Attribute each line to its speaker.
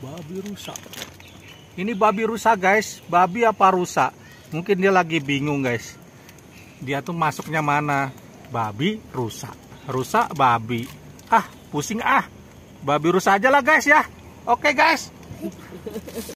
Speaker 1: babi rusak, ini babi rusak guys babi apa rusak? mungkin dia lagi bingung guys dia tuh masuknya mana babi rusak, rusak babi ah pusing ah babi rusak aja lah guys ya oke okay, guys